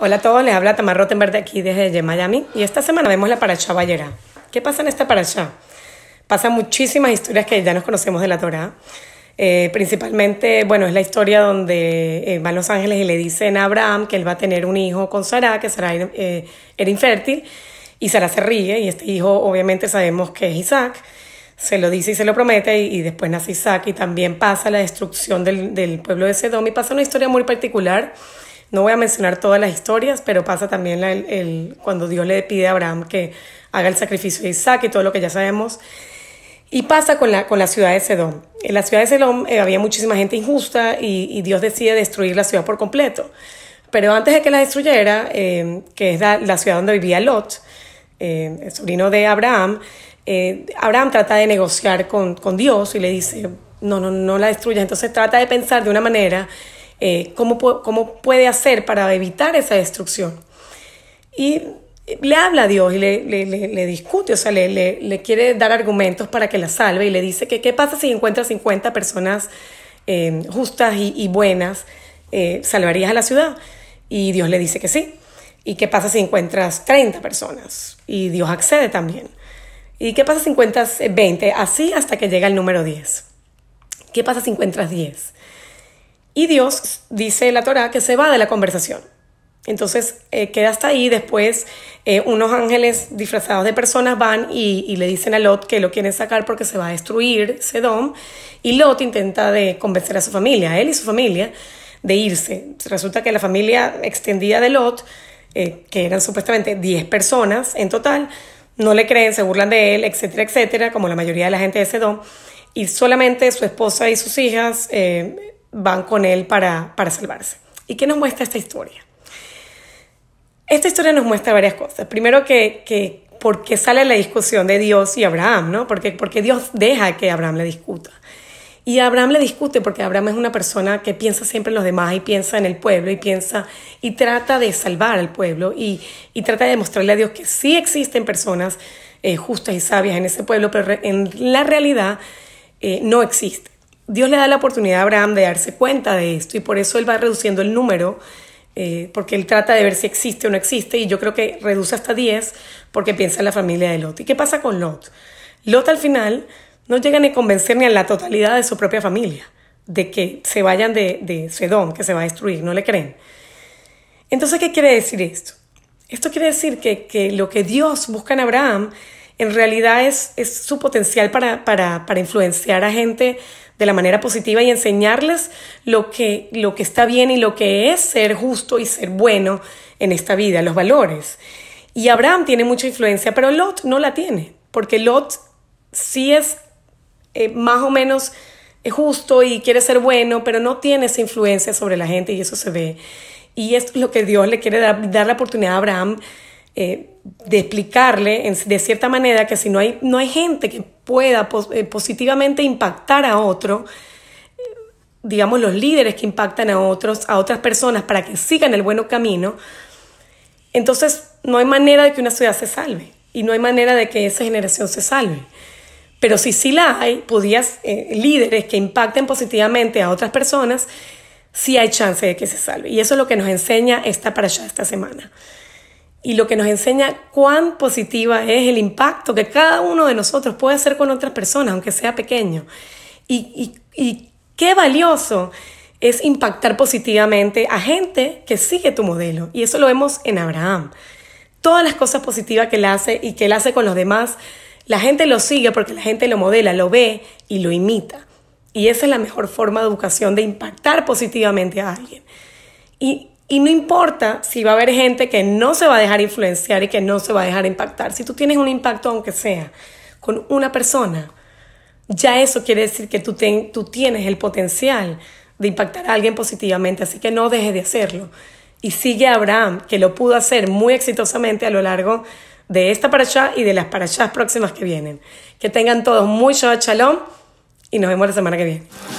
Hola a todos, les habla Tamar Rottenberg de aquí desde Miami y esta semana vemos la parasha Bayera. ¿Qué pasa en esta parasha? Pasan muchísimas historias que ya nos conocemos de la Torá. Eh, principalmente, bueno, es la historia donde eh, van los ángeles y le dicen a Abraham que él va a tener un hijo con Sara, que Sara eh, era, infértil, y Sara se ríe, y este hijo obviamente sabemos que es Isaac, se lo dice y se lo promete, y, después nace Isaac, y también pasa la destrucción del, del pueblo de Sedom, y pasa una historia muy particular no voy a mencionar todas las historias, pero pasa también el, cuando Dios le pide a Abraham que haga el sacrificio de Isaac y todo lo que ya sabemos. Y pasa con la, con la ciudad de Sedón. En la ciudad de Sedón eh, había muchísima gente injusta y, Dios decide destruir la ciudad por completo. Pero antes de que la destruyera, eh, que es la, ciudad donde vivía Lot, eh, el sobrino de Abraham, Abraham trata de negociar con, Dios y le dice, no, no, no la destruyas. Entonces trata de pensar de una manera eh, cómo, puede hacer para evitar esa destrucción. Y le habla a Dios y le, discute, o sea, le, quiere dar argumentos para que la salve y le dice que qué pasa si encuentras 50 personas em, justas y, buenas, eh, ¿salvarías a la ciudad? Y Dios le dice que sí. ¿Y qué pasa si encuentras 30 personas? Y Dios accede también. ¿Y qué pasa si encuentras 20? Así hasta que llega el número 10. ¿Qué pasa si encuentras 10? Y Dios dice la Torá que se va de la conversación. Entonces eh, queda hasta ahí, después eh, unos ángeles disfrazados de personas van y, le dicen a Lot que lo quieren sacar porque se va a destruir Sedom y Lot intenta de convencer a su familia, a él y su familia, de irse. Resulta que la familia extendida de Lot, eh, que eran supuestamente 10 personas en total, no le creen, se burlan de él, etcétera, etcétera, como la mayoría de la gente de Sedom, y solamente su esposa y sus hijas van con él para, salvarse. ¿Y qué nos muestra esta historia? Esta historia nos muestra varias cosas. Primero que, que por qué sale la discusión de Dios y Abraham, ¿no? Porque, porque Dios deja que Abraham le discuta. Y Abraham le discute porque Abraham es una persona que piensa siempre en los demás y piensa en el pueblo y piensa y trata de salvar al pueblo y, trata de demostrarle a Dios que sí existen personas eh, justas y sabias en ese pueblo, pero en la realidad eh, no existen. Dios le da la oportunidad a Abraham de darse cuenta de esto y por eso él va reduciendo el número, eh, porque él trata de ver si existe o no existe y yo creo que reduce hasta 10 porque piensa en la familia de Lot. ¿Y qué pasa con Lot? Lot al final no llega ni a convencer ni a la totalidad de su propia familia de que se vayan de, de Sedón, que se va a destruir, no le creen. Entonces, ¿qué quiere decir esto? Esto quiere decir que, que lo que Dios busca en Abraham en realidad es, su potencial para, para, para, influenciar a gente de la manera positiva y enseñarles lo que, lo que está bien y lo que es ser justo y ser bueno en esta vida, los valores. Y Abraham tiene mucha influencia, pero Lot no la tiene, porque Lot sí es eh, más o menos justo y quiere ser bueno, pero no tiene esa influencia sobre la gente y eso se ve. Y es lo que Dios le quiere dar, dar la oportunidad a Abraham eh, de explicarle de cierta manera que si no hay, no hay gente que pueda eh, positivamente impactar a otro, digamos los líderes que impactan a otros, a otras personas para que sigan el buen camino, entonces no hay manera de que una ciudad se salve y no hay manera de que esa generación se salve. Pero si sí la hay, eh, líderes que impacten positivamente a otras personas, sí hay chance de que se salve. Y eso es lo que nos enseña esta para allá esta semana y lo que nos enseña cuán positiva es el impacto que cada uno de nosotros puede hacer con otras personas, aunque sea pequeño. Y, y, y qué valioso es impactar positivamente a gente que sigue tu modelo. Y eso lo vemos en Abraham. Todas las cosas positivas que él hace y que él hace con los demás, la gente lo sigue porque la gente lo modela, lo ve y lo imita. Y esa es la mejor forma de educación, de impactar positivamente a alguien. Y y no importa si va a haber gente que no se va a dejar influenciar y que no se va a dejar impactar. Si tú tienes un impacto, aunque sea con una persona, ya eso quiere decir que tú, tú tienes el potencial de impactar a alguien positivamente. Así que no dejes de hacerlo. Y sigue Abraham, que lo pudo hacer muy exitosamente a lo largo de esta para y de las para próximas que vienen. Que tengan todos muy chalón Shalom y nos vemos la semana que viene.